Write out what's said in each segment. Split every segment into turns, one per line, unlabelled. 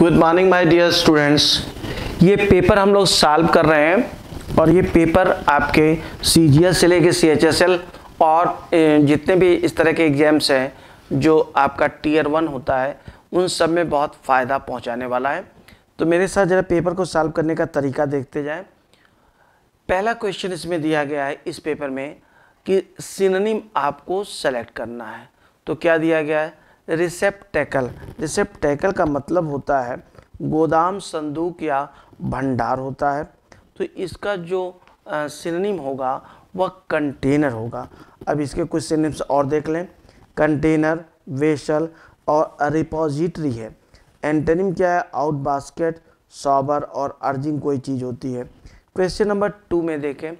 good morning my dear students ये paper हम लोग सॉल्व कर रहे हैं और ये पेपर आपके सी से लेके सी और जितने भी इस तरह के एग्ज़ाम्स हैं जो आपका टीयर वन होता है उन सब में बहुत फ़ायदा पहुंचाने वाला है तो मेरे साथ ज़रा पेपर को सॉल्व करने का तरीका देखते जाएं पहला क्वेश्चन इसमें दिया गया है इस पेपर में कि सिनोनिम आपको सेलेक्ट करना है तो क्या दिया गया है रिसेप्टेकल रिसेप्टेकल का मतलब होता है गोदाम संदूक या भंडार होता है तो इसका जो सिनेम होगा वह कंटेनर होगा अब इसके कुछ सिनेम्स और देख लें कंटेनर वेशल और रिपोजिटरी है एंटेनिम क्या है आउट बास्केट सॉबर और अर्जिंग कोई चीज़ होती है क्वेश्चन नंबर टू में देखें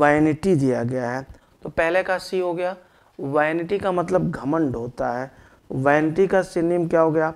वैनिटी दिया गया है तो पहले का सी हो गया वैनिटी का मतलब घमंड होता है वैनिटी का सिनिम क्या हो गया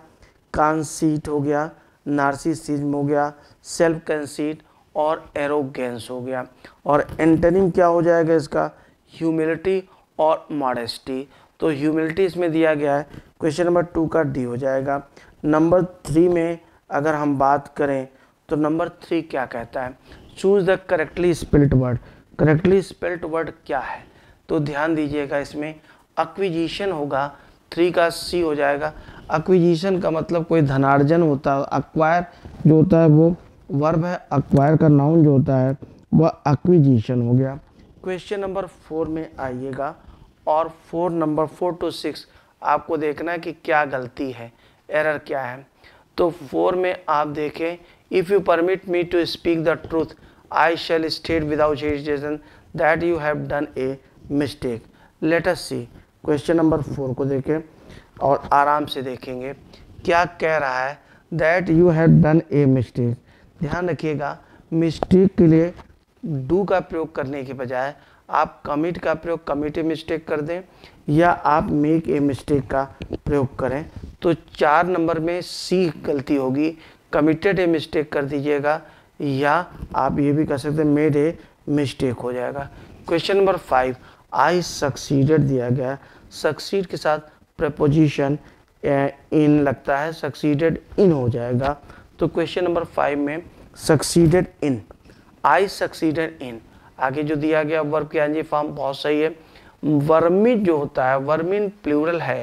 कॉन्सीट हो गया नार्सिसिज्म हो गया सेल्फ कंसीट और एरोगेंस हो गया और एंटनिम क्या हो जाएगा इसका ह्यूमिलिटी और मॉडेस्टी तो ह्यूमिलिटी इसमें दिया गया है क्वेश्चन नंबर टू का डी हो जाएगा नंबर थ्री में अगर हम बात करें तो नंबर थ्री क्या कहता है choose the correctly spelt word correctly spelt word क्या है तो ध्यान दीजिएगा इसमें अक्विजिशन होगा थ्री का सी हो जाएगा अक्विजिशन का मतलब कोई धनार्जन होता है अक्वायर जो होता है वो वर्ब है अक्वायर का नाउन जो होता है वह अक्विजिशन हो गया क्वेश्चन नंबर फोर में आइएगा और four number four to six आपको देखना है कि क्या गलती है एरर क्या है तो फोर में आप देखें if you permit me to speak the truth I shall state without hesitation that you have done a mistake let's see question number four को देखें और आराम से देखेंगे क्या कह रहा है that you have done a mistake ध्यान रखिएगा मिस्टेक के लिए डू का प्रयोग करने के बजाय आप कमिट का प्रयोग कमिट ए मिस्टेक कर दें या आप मेक ए मिस्टेक का प्रयोग करें तो चार नंबर में सी गलती होगी कमिटेड ए मिस्टेक कर दीजिएगा या आप ये भी कर सकते हैं मेड ए मिस्टेक हो जाएगा question number five I succeeded दिया गया सक्सीड के साथ प्रपोजिशन इन eh, लगता है सक्सीडेड इन हो जाएगा तो क्वेश्चन नंबर फाइव में succeeded in I succeeded in आगे जो दिया गया वर्ब के एनजी फॉर्म बहुत सही है वर्मिन जो होता है वर्मिन प्लूरल है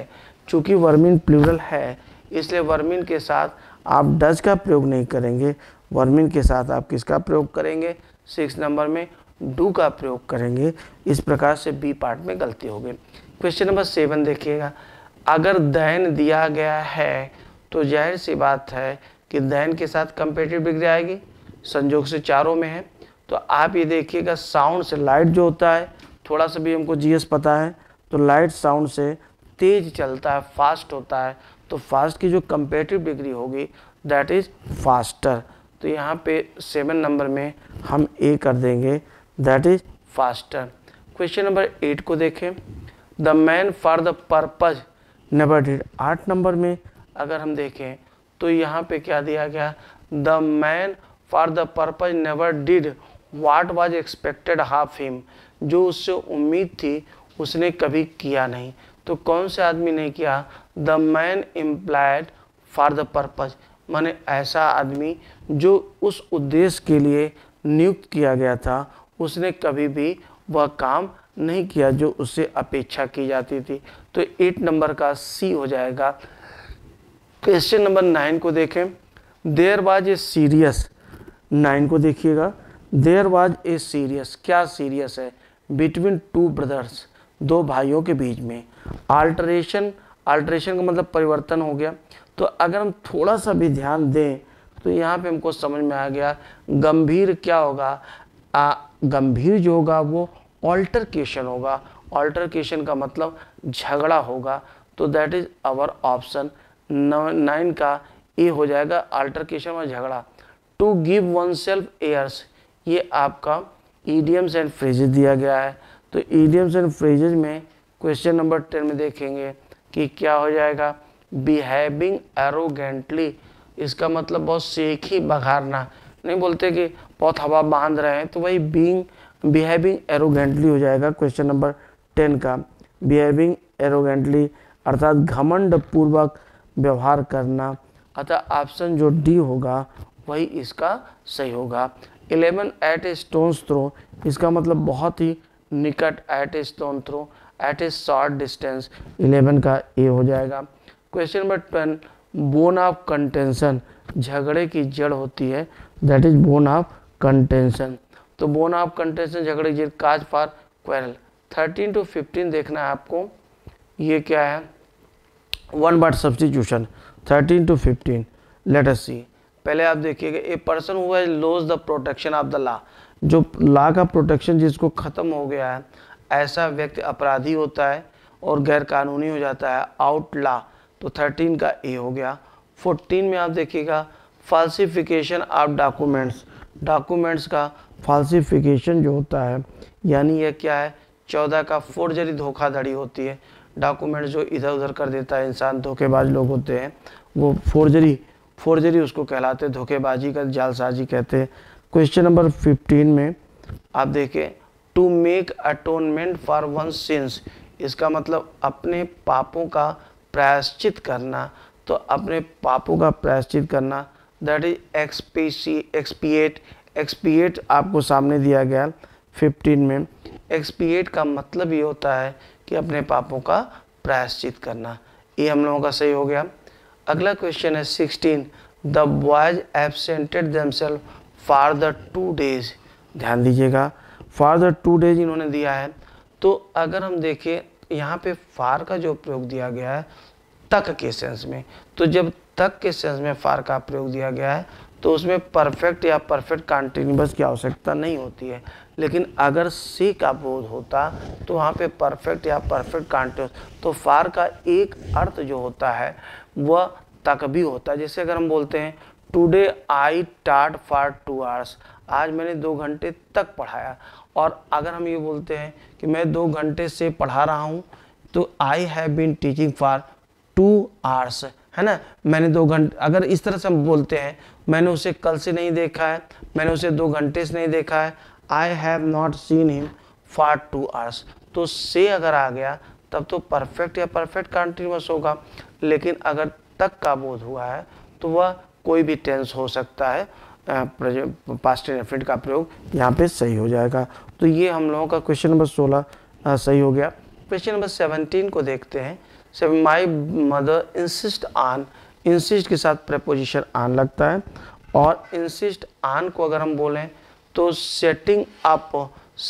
चूँकि वर्मिन प्लूरल है इसलिए वर्मिन के साथ आप डज का प्रयोग नहीं करेंगे वर्मिन के साथ आप किसका प्रयोग करेंगे सिक्स नंबर में डू का प्रयोग करेंगे इस प्रकार से बी पार्ट में गलती हो गई क्वेश्चन नंबर सेवन देखिएगा अगर दैन दिया गया है तो जाहिर सी बात है कि दैन के साथ कंपेटिव डिग्री आएगी संजोग से चारों में है तो आप ये देखिएगा साउंड से लाइट जो होता है थोड़ा सा भी हमको जीएस पता है तो लाइट साउंड से तेज चलता है फास्ट होता है तो फास्ट की जो कंपेटिव डिग्री होगी दैट इज़ फास्टर तो यहाँ पे सेवन नंबर में हम ए कर देंगे that is faster question number eight को देखें the man for the purpose never did आठ नंबर में अगर हम देखें तो यहाँ पे क्या दिया गया the man for the purpose never did what was expected of him जो उससे उम्मीद थी उसने कभी किया नहीं तो कौन से आदमी ने किया the man employed for the purpose माने ऐसा आदमी जो उस उद्देश्य के लिए नियुक्त किया गया था उसने कभी भी वह काम नहीं किया जो उससे अपेक्षा की जाती थी तो एट नंबर का सी हो जाएगा क्वेश्चन नंबर नाइन को देखें there was a serious nine को देखिएगा देर वाज ए सीरियस क्या सीरियस है बिटवीन टू ब्रदर्स दो भाइयों के बीच में आल्ट्रेशन आल्ट्रेशन का मतलब परिवर्तन हो गया तो अगर हम थोड़ा सा भी ध्यान दें तो यहाँ पे हमको समझ में आ गया गंभीर क्या होगा आ, गंभीर जो होगा वो ऑल्टरकेशन होगा ऑल्टरकेशन का मतलब झगड़ा होगा तो that is our option nine का ए हो जाएगा अल्टरकेशन और झगड़ा to give oneself airs ये आपका ईडियम्स एंड फ्रेजेज दिया गया है तो ईडियम्स एंड फ्रेजेज में क्वेश्चन नंबर टेन में देखेंगे कि क्या हो जाएगा बिहेविंग एरोगेंटली इसका मतलब बहुत सेख ही बघारना नहीं बोलते कि बहुत हवा बांध रहे हैं तो वही बींग बिहेविंग एरोगेंटली हो जाएगा क्वेश्चन नंबर टेन का बिहेविंग एरोगेंटली अर्थात घमंड पूर्वक व्यवहार करना अतः ऑप्शन जो डी होगा वही इसका सही होगा eleven at a stone throw इसका मतलब बहुत ही निकट at a stone throw at a short distance eleven का ए हो जाएगा question number ten bone of contention झगड़े की जड़ होती है that is bone of contention तो बोन ऑफ कंटेंशन झगड़े की cause for quarrel thirteen to fifteen देखना है आपको ये क्या है वन बार substitution thirteen to fifteen let us सी पहले आप देखिएगा ए पर्सन हुआ है lose the protection of the law जो लॉ का प्रोटेक्शन जिसको ख़त्म हो गया है ऐसा व्यक्ति अपराधी होता है और गैरकानूनी हो जाता है आउट लॉ तो थर्टीन का ए हो गया फोर्टीन में आप देखिएगा फालसिफिकेशन ऑफ डॉक्यूमेंट्स डॉक्यूमेंट्स का फालसिफिकेशन जो होता है यानी यह क्या है चौदह का फोर्जरी धोखाधड़ी होती है डॉक्यूमेंट जो इधर उधर कर देता है इंसान धोखेबाज लोग होते हैं वो फोर्जरी फोर्जरी उसको कहलाते हैं धोखेबाजी का जालसाजी कहते हैं क्वेश्चन नंबर फिफ्टीन में आप देखें to make atonement for one's sins इसका मतलब अपने पापों का प्रायश्चित करना तो अपने पापों का प्रायश्चित करना दैट इज एक्सपीसी एक्सपीएट एक्सपीएट आपको सामने दिया गया 15 में एक्सपीएट का मतलब ये होता है कि अपने पापों का प्रायश्चित करना ये हम लोगों का सही हो गया अगला क्वेश्चन है 16 the boys absented themselves for the two days ध्यान दीजिएगा फॉर द टू डेज इन्होंने दिया है तो अगर हम देखें यहाँ पे फार का जो प्रयोग दिया गया है तक के सेंस में तो जब तक के सेंस में फार का प्रयोग दिया गया है तो उसमें परफेक्ट या परफेक्ट कॉन्टिन्यूस की आवश्यकता नहीं होती है लेकिन अगर सी का बोध होता तो वहाँ पे परफेक्ट या परफेक्ट कॉन्टिन्यूस तो फार का एक अर्थ जो होता है वह तक भी होता है जैसे अगर हम बोलते हैं टुडे आई टाट फार टू आवर्स आज मैंने दो घंटे तक पढ़ाया और अगर हम ये बोलते हैं कि मैं दो घंटे से पढ़ा रहा हूँ तो I have been teaching for two hours है ना मैंने दो घंटे अगर इस तरह से हम बोलते हैं मैंने उसे कल से नहीं देखा है मैंने उसे दो घंटे से नहीं देखा है I have not seen him for two hours तो से अगर आ गया तब तो परफेक्ट या परफेक्ट कंटिन्यूस होगा लेकिन अगर तक का बोध हुआ है तो वह कोई भी टेंस हो सकता है पास्ट रेफरेंट का प्रयोग यहाँ पे सही हो जाएगा तो ये हम लोगों का क्वेश्चन नंबर सोलह सही हो गया क्वेश्चन नंबर सेवनटीन को देखते हैं से my mother insist on insist के साथ प्रपोजिशन आन लगता है और इंसिस्ट आन को अगर हम बोलें तो setting up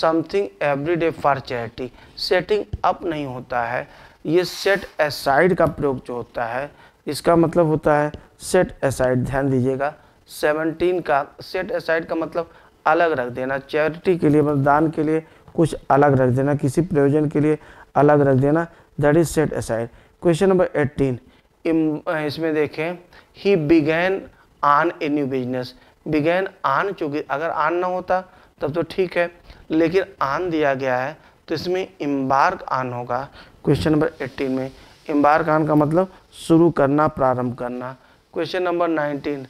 something every day for charity setting up नहीं होता है ये सेट एसाइड का प्रयोग जो होता है इसका मतलब होता है सेट एसाइड ध्यान दीजिएगा सेवनटीन का सेट एसाइड का मतलब अलग रख देना चैरिटी के लिए मतलब दान के लिए कुछ अलग रख देना किसी प्रयोजन के लिए अलग रख देना that is set aside question number eighteen इसमें देखें ही बिगैन आन ए न्यू बिजनेस बिगैन आन चूंकि अगर आन ना होता तब तो ठीक है लेकिन आन दिया गया है तो इसमें इम्बार्क आन होगा क्वेश्चन नंबर एट्टीन में इम्बार्क आन का मतलब शुरू करना प्रारंभ करना question number nineteen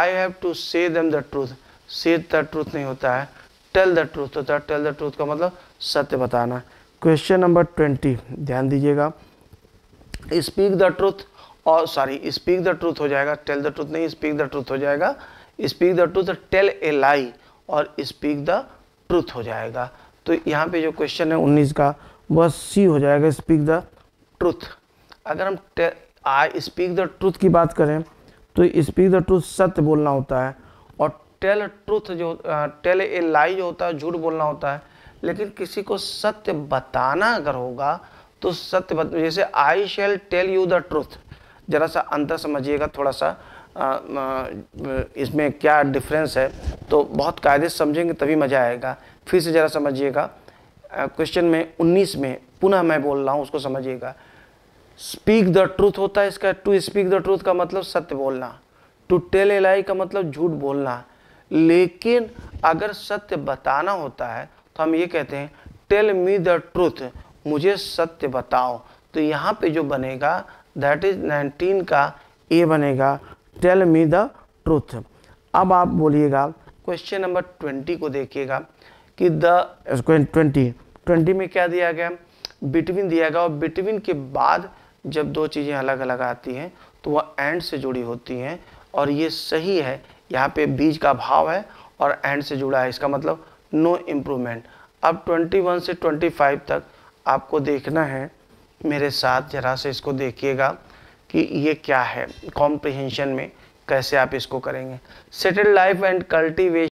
I have to say them the truth say the truth नहीं होता है टेल द ट्रूथ होता है टेल द ट्रूथ का मतलब सत्य बताना क्वेश्चन नंबर ट्वेंटी ध्यान दीजिएगा स्पीक द ट्रूथ और सॉरी स्पीक द ट्रूथ हो जाएगा टेल द ट्रूथ नहीं स्पीक द ट्रूथ हो जाएगा speak the truth tell a lie और स्पीक द ट्रूथ हो जाएगा तो यहाँ पे जो क्वेश्चन है उन्नीस का वह सी हो जाएगा स्पीक द ट्रूथ अगर हम आई स्पीक द ट्रूथ की बात करें तो स्पीक द ट्रूथ सत्य बोलना होता है और टेल ट्रूथ जो टेल ए लाई जो होता है झूठ बोलना होता है लेकिन किसी को सत्य बताना अगर होगा तो सत्य बत जैसे I shall tell you the truth ज़रा सा अंतर समझिएगा थोड़ा सा आ, आ, इसमें क्या डिफरेंस है तो बहुत कायदे समझेंगे तभी मज़ा आएगा फिर से ज़रा समझिएगा क्वेश्चन में 19 में पुनः मैं बोल रहा हूँ उसको समझिएगा स्पीक द ट्रूथ होता है इसका टू स्पीक द ट्रूथ का मतलब सत्य बोलना टू टेल ए लाई का मतलब झूठ बोलना लेकिन अगर सत्य बताना होता है तो हम ये कहते हैं टेल मी द ट्रूथ मुझे सत्य बताओ तो यहाँ पे जो बनेगा दैट इज 19 का ए बनेगा टेल मी द ट्रूथ अब आप बोलिएगा क्वेश्चन नंबर 20 को देखिएगा कि द ट्वेंटी ट्वेंटी में क्या दिया गया बिटवीन दिया गया और बिटवीन के बाद जब दो चीज़ें अलग अलग आती हैं तो वह एंड से जुड़ी होती हैं और ये सही है यहाँ पे बीज का भाव है और एंड से जुड़ा है इसका मतलब नो इम्प्रूवमेंट अब 21 से 25 तक आपको देखना है मेरे साथ जरा से इसको देखिएगा कि ये क्या है कॉम्प्रिहेंशन में कैसे आप इसको करेंगे सेटल लाइफ एंड कल्टिवेशन